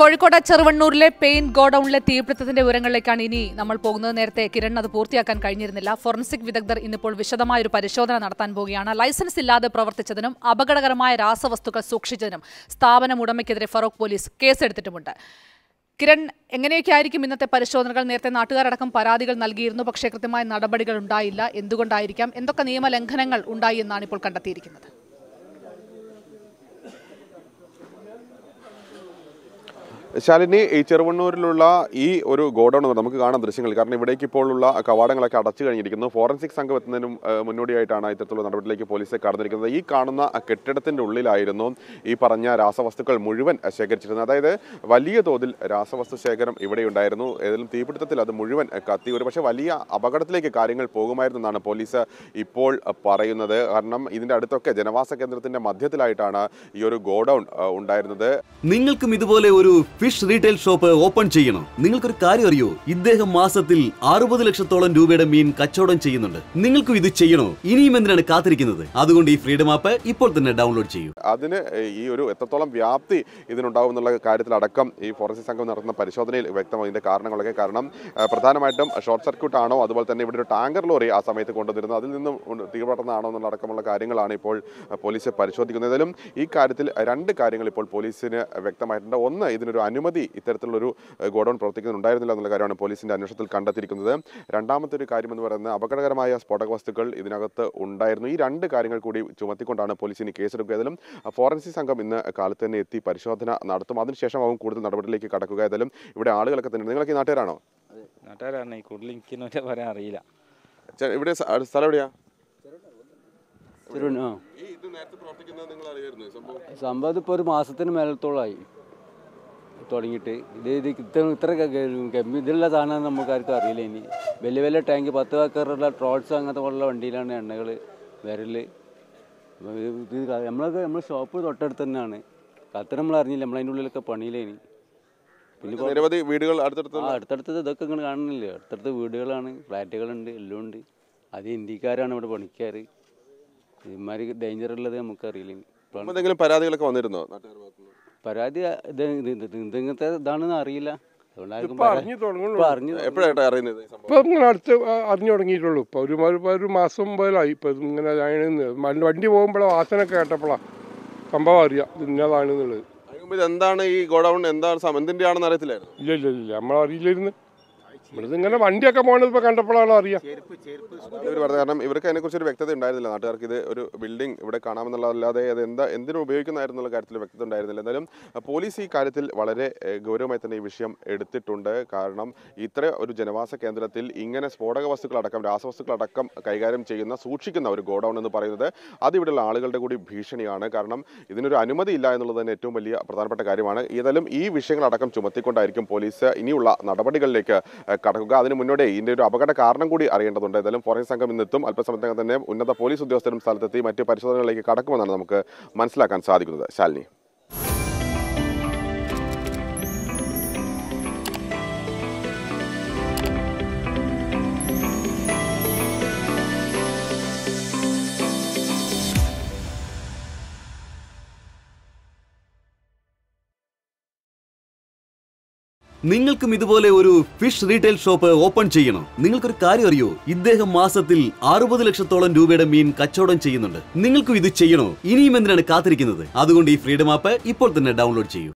Kozhikode ചെറുവണ്ണൂരിലെ pain ഗോഡൌണിലെ തീപിടുത്തത്തിന്റെ വിവരങ്ങളിലേക്കാണ് ഇനി നമ്മൾ പോകുന്നത് നേരത്തെ കിരൺ അത് പൂർത്തിയാക്കാൻ കഴിഞ്ഞിരുന്നില്ല ഫോറൻസിക് വിദഗ്ധർ ഇന്നിപ്പോൾ വിശദമായ ഒരു പരിശോധന നടത്താൻ പോവുകയാണ് ലൈസൻസ് ഇല്ലാതെ പ്രവർത്തിച്ചതിനും അപകടകരമായ രാസവസ്തുക്കൾ സൂക്ഷിച്ചതിനും സ്ഥാപനം ഉടമയ്ക്കെതിരെ ഫറോക്ക് പോലീസ് കേസെടുത്തിട്ടുമുണ്ട് കിരൺ എങ്ങനെയൊക്കെ ആയിരിക്കും ഇന്നത്തെ പരിശോധനകൾ നേരത്തെ നാട്ടുകാരടക്കം പരാതികൾ നൽകിയിരുന്നു പക്ഷേ കൃത്യമായ നടപടികൾ ഉണ്ടായില്ല എന്തുകൊണ്ടായിരിക്കാം എന്തൊക്കെ നിയമലംഘനങ്ങൾ ഉണ്ടായി എന്നാണ് ഇപ്പോൾ കണ്ടെത്തിയിരിക്കുന്നത് ശാലിനി ഈ ചെറുവണ്ണൂരിലുള്ള ഈ ഒരു ഗോഡൌൺ നമുക്ക് കാണാം ദൃശ്യങ്ങൾ കാരണം ഇവിടേക്ക് ഇപ്പോഴുള്ള കവാടങ്ങളൊക്കെ അടച്ചു കഴിഞ്ഞിരിക്കുന്നു ഫോറൻസിക് സംഘം എത്തുന്നതിന് മുന്നോടിയായിട്ടാണ് ഇത്തരത്തിലുള്ള നടപടിയിലേക്ക് പോലീസ് കടന്നിരിക്കുന്നത് ഈ കാണുന്ന കെട്ടിടത്തിൻ്റെ ഉള്ളിലായിരുന്നു ഈ പറഞ്ഞ രാസവസ്തുക്കൾ മുഴുവൻ ശേഖരിച്ചിരുന്നത് അതായത് വലിയ തോതിൽ രാസവസ്തു ശേഖരം ഇവിടെ ഉണ്ടായിരുന്നു ഏതെങ്കിലും തീപിടുത്തത്തിൽ അത് മുഴുവൻ കത്തി ഒരു പക്ഷേ വലിയ അപകടത്തിലേക്ക് കാര്യങ്ങൾ പോകുമായിരുന്നു എന്നാണ് പോലീസ് ഇപ്പോൾ പറയുന്നത് കാരണം ഇതിൻ്റെ അടുത്തൊക്കെ ജനവാസ കേന്ദ്രത്തിൻ്റെ മധ്യത്തിലായിട്ടാണ് ഈ ഒരു ഗോഡൌൺ ഉണ്ടായിരുന്നത് നിങ്ങൾക്കും ഇതുപോലെ ഒരു ഫിഷ് റീറ്റെയിൽ ഷോപ്പ് ഓപ്പൺ ചെയ്യണം നിങ്ങൾക്കൊരു കാര്യം അറിയോ ഇദ്ദേഹം മാസത്തിൽ അറുപത് ലക്ഷത്തോളം രൂപയുടെ മീൻ കച്ചവടം ചെയ്യുന്നുണ്ട് നിങ്ങൾക്കും ഇത് ചെയ്യണോ ഇനിയും എന്തിനാണ് കാത്തിരിക്കുന്നത് അതുകൊണ്ട് ഈ ഫ്രീഡം ആപ്പ് ഇപ്പോൾ തന്നെ ഡൗൺലോഡ് ചെയ്യൂ അതിന് ഈ ഒരു എത്രത്തോളം വ്യാപ്തി ഇതിനുണ്ടാവും എന്നുള്ള കാര്യത്തിലടക്കം ഈ ഫോറസ്റ്റ് സംഘം നടത്തുന്ന പരിശോധനയിൽ വ്യക്തമാകും ഇതിന്റെ കാരണങ്ങളൊക്കെ കാരണം പ്രധാനമായിട്ടും ഷോർട്ട് സർക്യൂട്ട് ആണോ അതുപോലെ തന്നെ ഇവിടെ ഒരു ടാങ്കർ ലോറി ആ സമയത്ത് കൊണ്ടുവന്നിരുന്നത് അതിൽ നിന്നും തീപടർന്നാണോ എന്നുള്ള അടക്കമുള്ള കാര്യങ്ങളാണ് ഇപ്പോൾ പോലീസ് പരിശോധിക്കുന്നതിലും ഈ കാര്യത്തിൽ രണ്ട് കാര്യങ്ങൾ ഇപ്പോൾ പോലീസിന് വ്യക്തമായിട്ടുണ്ട് ഒന്ന് ഇതിനൊരു അനുമതി ഇത്തരത്തിലുള്ളൊരു ഗോഡൗൺ പ്രവർത്തിക്കുന്നുണ്ടായിരുന്നില്ല എന്നുള്ള കാര്യമാണ് പോലീസിൻ്റെ അന്വേഷണത്തിൽ കണ്ടെത്തിയിരിക്കുന്നത് രണ്ടാമത്തെ ഒരു കാര്യമെന്ന് പറയുന്നത് അപകടകരമായ സ്ഫോടക വസ്തുക്കൾ ഇതിനകത്ത് ഉണ്ടായിരുന്നു ഈ രണ്ട് കാര്യങ്ങൾ കൂടി ചുമത്തിക്കൊണ്ടാണ് പോലീസ് ഇനി കേസെടുക്കുക ഏതായാലും ഫോറൻസിക് സംഘം ഇന്ന് കാലത്ത് തന്നെ എത്തി പരിശോധന നടത്തും അതിനുശേഷം ആവും കൂടുതൽ നടപടിയിലേക്ക് കടക്കുക ഏതായാലും ഇവിടെ ആളുകളൊക്കെ തന്നെ നിങ്ങളൊക്കെ നാട്ടുകാരാണോ നാട്ടുകാരാണ് കൂടുതൽ എനിക്ക് അറിയില്ല ഇവിടെ സ്ഥലം എവിടെയാ സംഭവം ഇപ്പൊ ഒരു മാസത്തിന് മേലത്തോളായി തുടങ്ങിയിട്ട് ഇത് ഇത്ര ഇത്ര ഇതിലുള്ള സാധനം ആർക്കും അറിയില്ല ഇനി വലിയ വലിയ ടാങ്ക് പത്ത് വാക്കറുള്ള ട്രോൾസ് അങ്ങനത്തെ പോലുള്ള വണ്ടിയിലാണ് എണ്ണകൾ വിരൽ ഇത് നമ്മളൊക്കെ നമ്മൾ ഷോപ്പ് തൊട്ടടുത്ത് തന്നെയാണ് കത്തിന് നമ്മൾ അറിഞ്ഞില്ല നമ്മളതിൻ്റെ ഉള്ളിലൊക്കെ പണിയിലേനി പിന്നെ നിരവധി വീടുകൾ അടുത്തടുത്ത് അടുത്തടുത്ത് ഇതൊക്കെ ഇങ്ങനെ കാണുന്നില്ല അടുത്തടുത്ത് വീടുകളാണ് ഫ്ലാറ്റുകളുണ്ട് എല്ലാം ഉണ്ട് അത് ഇന്ത്യക്കാരാണ് ഇവിടെ പണിക്കാർ ഇതുമാതിരി ഡേഞ്ചർ ഉള്ളത് നമുക്കറിയില്ല എന്തെങ്കിലും പരാതികളൊക്കെ വന്നിരുന്നോ നാട്ടുകാർ പരാതി ഇത് ഇങ്ങനത്തെ ഇതാണെന്ന് അറിയില്ല എപ്പോഴായിട്ട് അറിയുന്നത് ഇപ്പൊ ഇങ്ങനെ അടുത്ത് അറിഞ്ഞു തുടങ്ങിയിട്ടുള്ളൂ ഇപ്പൊ ഒരു ഒരു മാസം മുമ്പായി ഇപ്പൊ ഇങ്ങനെ വണ്ടി പോകുമ്പോഴാണ് വാസനൊക്കെ കേട്ടപ്പോഴാണ് സംഭവം അറിയാം ഇന്നതാണെന്നുള്ളത് എന്താണ് ഈ ഗോഡൗൺ എന്താണ് എന്തിന്റെ ആണെന്ന് അറിയത്തില്ലായിരുന്നു ഇല്ല ഇല്ല ഇല്ല അറിയില്ലായിരുന്നു നമ്മളിതിങ്ങനെ വണ്ടിയൊക്കെ പോകണത് ഇപ്പോൾ കണ്ടപ്പോഴാണോ അറിയാം ഇവർ പറഞ്ഞത് കാരണം ഇവർക്ക് അതിനെക്കുറിച്ച് ഒരു വ്യക്തത ഉണ്ടായിരുന്നില്ല നാട്ടുകാർക്ക് ഇത് ഒരു ബിൽഡിംഗ് ഇവിടെ കാണാമെന്നുള്ളതല്ലാതെ അത് എന്താ എന്തിനു ഉപയോഗിക്കുന്നതായിരുന്നുള്ള കാര്യത്തിൽ വ്യക്തത ഉണ്ടായിരുന്നില്ല എന്നാലും പോലീസ് ഈ കാര്യത്തിൽ വളരെ ഗൗരവമായി തന്നെ ഈ വിഷയം എടുത്തിട്ടുണ്ട് കാരണം ഇത്ര ഒരു ജനവാസ കേന്ദ്രത്തിൽ ഇങ്ങനെ സ്ഫോടക വസ്തുക്കളടക്കം രാസവസ്തുക്കളടക്കം കൈകാര്യം ചെയ്യുന്ന സൂക്ഷിക്കുന്ന ഒരു ഗോഡൗൺ എന്ന് പറയുന്നത് അതിവിടെയുള്ള ആളുകളുടെ കൂടി ഭീഷണിയാണ് കാരണം ഇതിനൊരു അനുമതി ഇല്ല എന്നുള്ളത് തന്നെ ഏറ്റവും വലിയ പ്രധാനപ്പെട്ട കാര്യമാണ് ഏതായാലും ഈ വിഷയങ്ങളടക്കം ചുമത്തിക്കൊണ്ടായിരിക്കും പോലീസ് ഇനിയുള്ള നടപടികളിലേക്ക് കടക്കുക അതിന് മുന്നോടി ഇതിൻ്റെ ഒരു അപകട കാരണം കൂടി അറിയേണ്ടതുണ്ട് ഏതായാലും ഫോറൻസിക് സംഘം ഇന്നെത്തും അല്പസമയത്തിനകം തന്നെ ഉന്നത പോലീസ് ഉദ്യോഗസ്ഥരും സ്ഥലത്തെത്തി മറ്റ് പരിശോധനകളിലേക്ക് കടക്കുമെന്നാണ് നമുക്ക് മനസ്സിലാക്കാൻ സാധിക്കുന്നത് ശാലിനി നിങ്ങൾക്കും ഇതുപോലെ ഒരു ഫിഷ് റീറ്റെയിൽ ഷോപ്പ് ഓപ്പൺ ചെയ്യണം നിങ്ങൾക്കൊരു കാര്യം അറിയോ ഇദ്ദേഹം മാസത്തിൽ അറുപത് ലക്ഷത്തോളം രൂപയുടെ മീൻ കച്ചവടം ചെയ്യുന്നുണ്ട് നിങ്ങൾക്കും ഇത് ചെയ്യണോ ഇനിയും എന്തിനാണ് കാത്തിരിക്കുന്നത് അതുകൊണ്ട് ഈ ഫ്രീഡം ആപ്പ് ഇപ്പോൾ തന്നെ ഡൗൺലോഡ് ചെയ്യൂ